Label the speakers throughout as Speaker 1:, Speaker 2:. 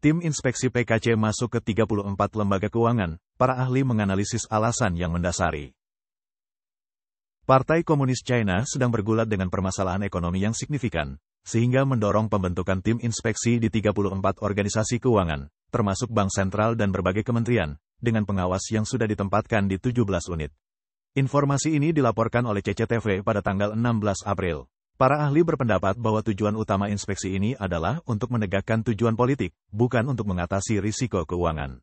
Speaker 1: Tim inspeksi PKC masuk ke 34 lembaga keuangan, para ahli menganalisis alasan yang mendasari. Partai Komunis China sedang bergulat dengan permasalahan ekonomi yang signifikan, sehingga mendorong pembentukan tim inspeksi di 34 organisasi keuangan, termasuk bank sentral dan berbagai kementerian, dengan pengawas yang sudah ditempatkan di 17 unit. Informasi ini dilaporkan oleh CCTV pada tanggal 16 April. Para ahli berpendapat bahwa tujuan utama inspeksi ini adalah untuk menegakkan tujuan politik, bukan untuk mengatasi risiko keuangan.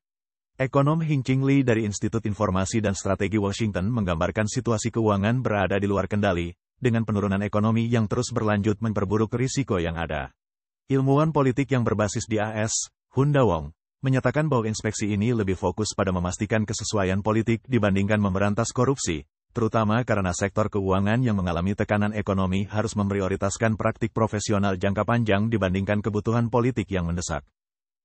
Speaker 1: Ekonom Hing Ching Lee dari Institut Informasi dan Strategi Washington menggambarkan situasi keuangan berada di luar kendali, dengan penurunan ekonomi yang terus berlanjut memperburuk risiko yang ada. Ilmuwan politik yang berbasis di AS, Hunda Wong, menyatakan bahwa inspeksi ini lebih fokus pada memastikan kesesuaian politik dibandingkan memberantas korupsi, terutama karena sektor keuangan yang mengalami tekanan ekonomi harus memprioritaskan praktik profesional jangka panjang dibandingkan kebutuhan politik yang mendesak.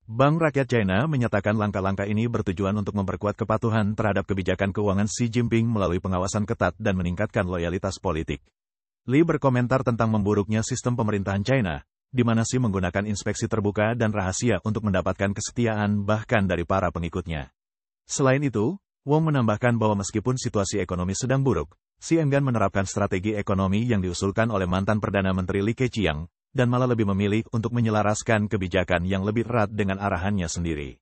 Speaker 1: Bank Rakyat China menyatakan langkah-langkah ini bertujuan untuk memperkuat kepatuhan terhadap kebijakan keuangan Xi Jinping melalui pengawasan ketat dan meningkatkan loyalitas politik. Li berkomentar tentang memburuknya sistem pemerintahan China, di mana Xi menggunakan inspeksi terbuka dan rahasia untuk mendapatkan kesetiaan bahkan dari para pengikutnya. Selain itu, Wong menambahkan bahwa meskipun situasi ekonomi sedang buruk, Xi enggan menerapkan strategi ekonomi yang diusulkan oleh mantan Perdana Menteri Li Keqiang, dan malah lebih memilih untuk menyelaraskan kebijakan yang lebih erat dengan arahannya sendiri.